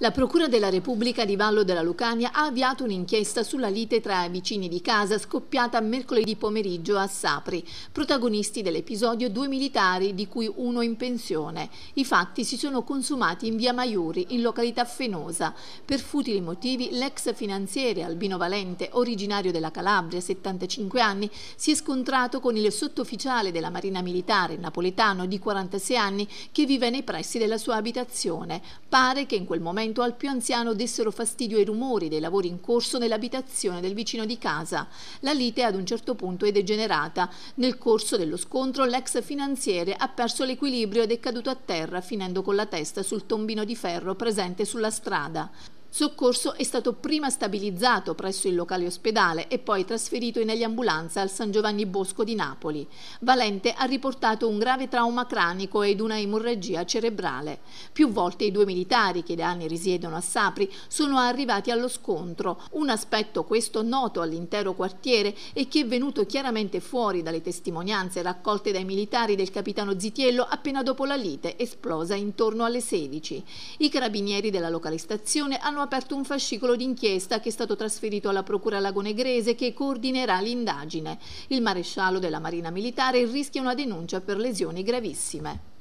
La Procura della Repubblica di Vallo della Lucania ha avviato un'inchiesta sulla lite tra vicini di casa scoppiata mercoledì pomeriggio a Sapri. Protagonisti dell'episodio due militari, di cui uno in pensione. I fatti si sono consumati in via Maiuri, in località Fenosa. Per futili motivi l'ex finanziere Albino Valente, originario della Calabria, 75 anni, si è scontrato con il sottufficiale della Marina Militare napoletano di 46 anni che vive nei pressi della sua abitazione. Pare che in quel momento appartamento al più anziano dessero fastidio ai rumori dei lavori in corso nell'abitazione del vicino di casa. La lite ad un certo punto è degenerata. Nel corso dello scontro l'ex finanziere ha perso l'equilibrio ed è caduto a terra finendo con la testa sul tombino di ferro presente sulla strada. Soccorso è stato prima stabilizzato presso il locale ospedale e poi trasferito in ambulanza al San Giovanni Bosco di Napoli. Valente ha riportato un grave trauma cranico ed una emorragia cerebrale. Più volte i due militari, che da anni risiedono a Sapri, sono arrivati allo scontro. Un aspetto questo noto all'intero quartiere e che è venuto chiaramente fuori dalle testimonianze raccolte dai militari del capitano Zitiello appena dopo la lite esplosa intorno alle 16. I carabinieri della locale stazione hanno hanno aperto un fascicolo d'inchiesta che è stato trasferito alla Procura Lagonegrese che coordinerà l'indagine. Il maresciallo della Marina Militare rischia una denuncia per lesioni gravissime.